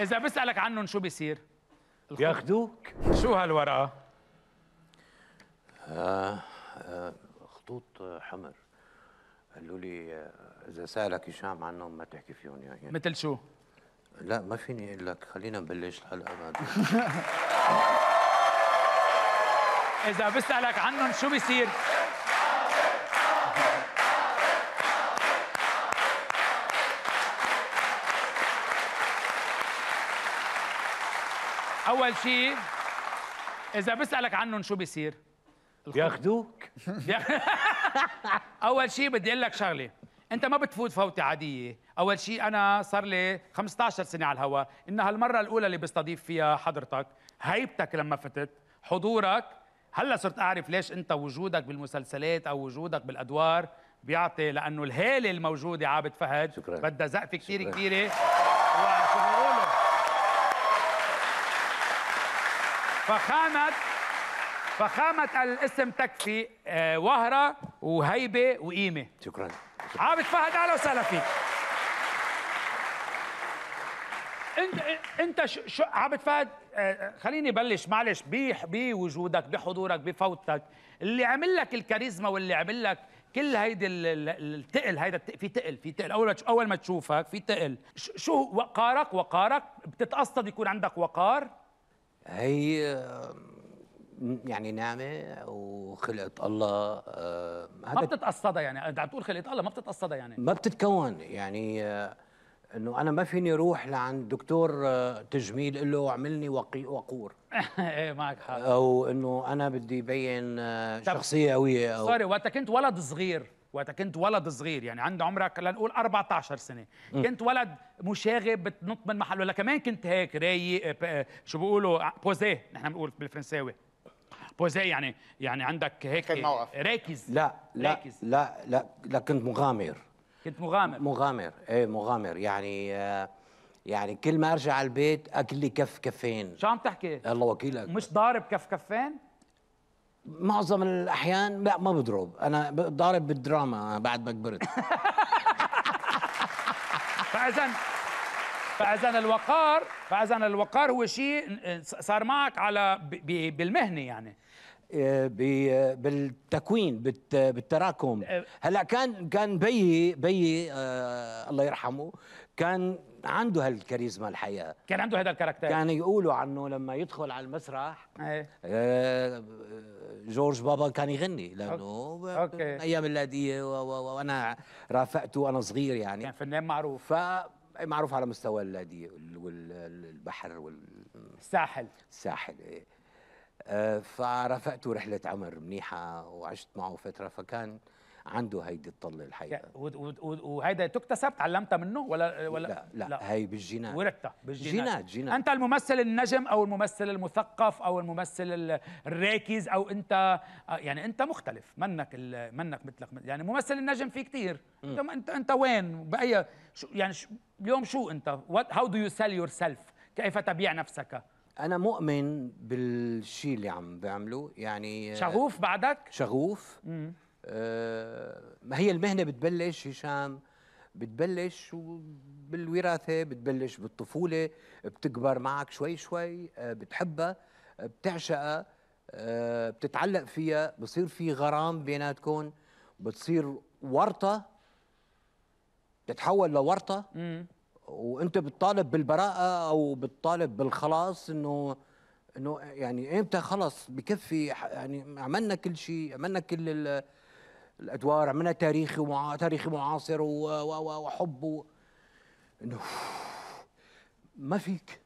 اذا بسالك عنهم شو بيصير ياخدوك شو هالورقه آه آه خطوط حمر قالوا لي آه، اذا سالك هشام عنهم ما تحكي فيهم يعني مثل شو لا ما فيني اقول لك خلينا نبلش الحلقه بعد اذا بسالك عنهم شو بيصير اول شيء اذا بسالك عنهم شو بيصير بياخذوك اول شيء بدي اقول لك شغله انت ما بتفوت فوتة عادية اول شيء انا صار لي 15 سنة على الهواء انها المرة الاولى اللي بستضيف فيها حضرتك هيبتك لما فتت حضورك هلا صرت اعرف ليش انت وجودك بالمسلسلات او وجودك بالادوار بيعطي لانه الهاله الموجوده عابد فهد بدها زقفه كثير كبيره فخامة فخامة الاسم تكفي آه، وهرة وهيبة وقيمة شكرا, عابد فهد أهلا وسهلا فيك انت انت شو عابد فهد آه، آه، خليني بلش معلش بوجودك بحضورك بفوتك اللي عمل لك الكاريزما واللي عمل لك كل هيدي التقل هيدا في تقل في تقل اول اول ما تشوفك في تقل شو وقارك وقارك بتتقصد يكون عندك وقار هي يعني نعمه وخلقه الله آه ما بتتقصدها يعني انت عم تقول خلقه الله ما بتتقصدها يعني ما بتتكون يعني آه انه انا ما فيني اروح لعند دكتور آه تجميل اقول له اعملني وقي وقور ايه معك حق او انه انا بدي بين آه، شخصيه قويه او سوري وقت كنت ولد صغير وقتها كنت ولد صغير يعني عندي عمرك لنقول 14 سنه كنت ولد مشاغب بتنط من محل ولا كمان كنت هيك رايق آه، آه، شو بيقولوا بوزيه آه، نحن بنقول بالفرنساوي بوزيه يعني يعني عندك هيك راكز لا لا راكز. لا لا لا كنت مغامر كنت مغامر مغامر ايه مغامر يعني يعني كل ما ارجع على البيت اكل لي كف كفين شو عم تحكي الله وكيلك مش ضارب كف كفين معظم الاحيان لا ما بضرب انا ضارب بالدراما بعد ما كبرت فاذا فاذا الوقار فاذا الوقار هو شيء صار معك على بالمهنه يعني آه، بالتكوين بالتراكم آه. هلا كان كان بيي بيي آه الله يرحمه كان عنده هالكاريزما الحقيقه كان عنده هذا الكاركتر كان يقولوا عنه لما يدخل على المسرح ايه آه جورج بابا كان يغني لانه أوكي. ايام اللاديه وانا رافقته وانا صغير يعني كان فنان معروف معروف على مستوى اللاديه والبحر وال الساحل الساحل ايه آه، فرافقته رحله عمر منيحه وعشت معه فتره فكان عنده هيدي الطله الحقيقه يعني وهيدا تكتسب تعلمتها منه ولا ولا لا لا, لا. هي بالجينات ورثتها بالجينات جينات جينات انت الممثل النجم او الممثل المثقف او الممثل الراكز او انت آه، يعني انت مختلف منك منك مثلك يعني ممثل النجم في كثير انت انت وين باي شو يعني شو اليوم شو انت هاو دو يو سيل يور سيلف كيف تبيع نفسك انا مؤمن بالشيء اللي عم بعمله يعني آه، شغوف بعدك شغوف مم. آه، ما هي المهنه بتبلش هشام بتبلش بالوراثه بتبلش بالطفوله بتكبر معك شوي شوي آه، بتحبها آه، بتعشقها بتتعلق فيها بصير في غرام بيناتكم بتصير ورطه بتتحول لورطه وانت بتطالب بالبراءه او بتطالب بالخلاص انه انه يعني امتى خلص بكفي يعني عملنا كل شيء عملنا كل الادوار من تاريخي ومع تاريخ معاصر وحب و... انه ما فيك